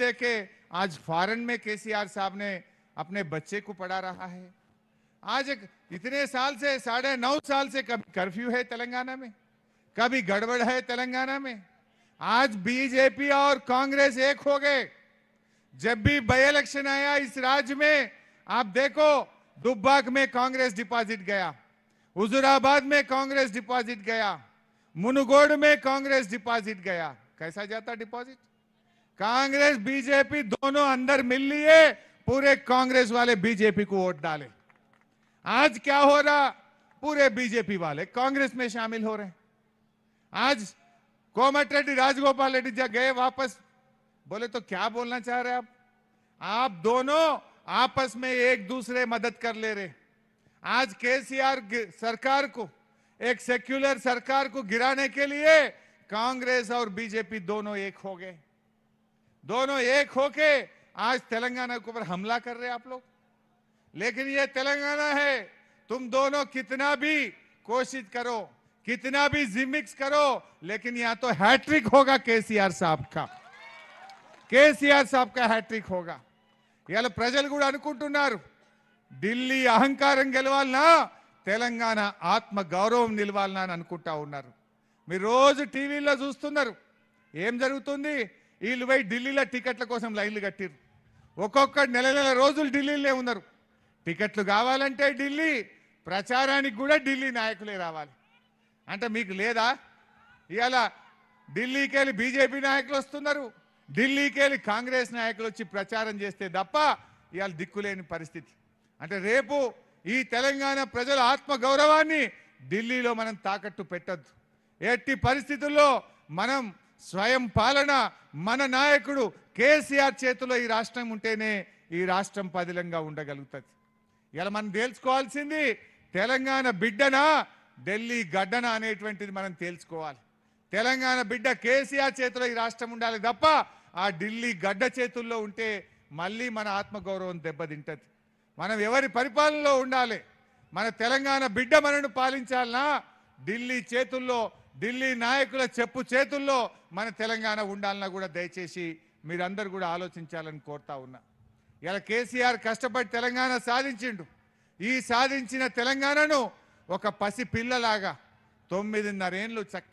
दे के आज फॉरन में केसीआर साहब ने अपने बच्चे को पढ़ा रहा है आज इतने साल से साढ़े नौ साल से कभी कर्फ्यू है तेलंगाना में कभी गड़बड़ है तेलंगाना में आज बीजेपी और कांग्रेस एक हो गए जब भी बाई इलेक्शन आया इस राज्य में आप देखो दुब्बाक में कांग्रेस डिपॉजिट गया हजुराबाद में कांग्रेस डिपॉजिट गया मुनुगोड में कांग्रेस डिपॉजिट गया कैसा जाता डिपॉजिट कांग्रेस बीजेपी दोनों अंदर मिल लिए पूरे कांग्रेस वाले बीजेपी को वोट डाले आज क्या हो रहा पूरे बीजेपी वाले कांग्रेस में शामिल हो रहे हैं आज कोमट रेड्डी राजगोपाल रेड्डी जब गए वापस बोले तो क्या बोलना चाह रहे आप आप दोनों आपस में एक दूसरे मदद कर ले रहे आज केसीआर सरकार को एक सेक्युलर सरकार को गिराने के लिए कांग्रेस और बीजेपी दोनों एक हो गए दोनों एक होके आज तेलंगाना के ऊपर हमला कर रहे आप लोग लेकिन ये तेलंगाना है तुम दोनों कितना भी कोशिश करो कितना भी जिमिक्स करो लेकिन यहां तो हैट्रिक होगा केसीआर साहब का केसीआर साहब का हैट्रिक होगा इला प्रजुटार ढिल्ली अहंकार गेलना तेलंगाना आत्म गौरव निवाल रोज टीवी चूस्त एम जरूर వీళ్ళు పోయి ఢిల్లీలో టికెట్ల కోసం లైన్లు కట్టిరు ఒక్కొక్క నెల నెల రోజులు ఢిల్లీలే ఉన్నారు టికెట్లు కావాలంటే ఢిల్లీ ప్రచారానికి కూడా ఢిల్లీ నాయకులే రావాలి అంటే మీకు లేదా ఇవాళ ఢిల్లీకి వెళ్ళి బీజేపీ నాయకులు వస్తున్నారు ఢిల్లీకి వెళ్ళి కాంగ్రెస్ నాయకులు వచ్చి ప్రచారం చేస్తే తప్ప ఇవాళ దిక్కులేని పరిస్థితి అంటే రేపు ఈ తెలంగాణ ప్రజల ఆత్మ గౌరవాన్ని ఢిల్లీలో మనం తాకట్టు పెట్టద్దు ఎట్టి పరిస్థితుల్లో మనం స్వయం పాలన మన నాయకుడు కేసీఆర్ చేతిలో ఈ రాష్ట్రం ఉంటేనే ఈ రాష్ట్రం పదిలంగా ఉండగలుగుతుంది ఇలా మనం తేల్చుకోవాల్సింది తెలంగాణ బిడ్డనా ఢిల్లీ గడ్డన అనేటువంటిది మనం తేల్చుకోవాలి తెలంగాణ బిడ్డ కేసీఆర్ చేతిలో ఈ రాష్ట్రం ఉండాలి తప్ప ఆ ఢిల్లీ గడ్డ చేతుల్లో ఉంటే మళ్ళీ మన ఆత్మగౌరవం దెబ్బతింటది మనం ఎవరి పరిపాలనలో ఉండాలి మన తెలంగాణ బిడ్డ మనను పాలించాలన్నా ఢిల్లీ చేతుల్లో ఢిల్లీ నాయకుల చెప్పు చేతుల్లో మన తెలంగాణ ఉండాలన్నా కూడా దయచేసి మీరందరూ కూడా ఆలోచించాలని కోరుతా ఉన్నా ఇలా కేసీఆర్ కష్టపడి తెలంగాణ సాధించిండు ఈ సాధించిన తెలంగాణను ఒక పసి పిల్లలాగా తొమ్మిదిన్నరేళ్ళు చక్క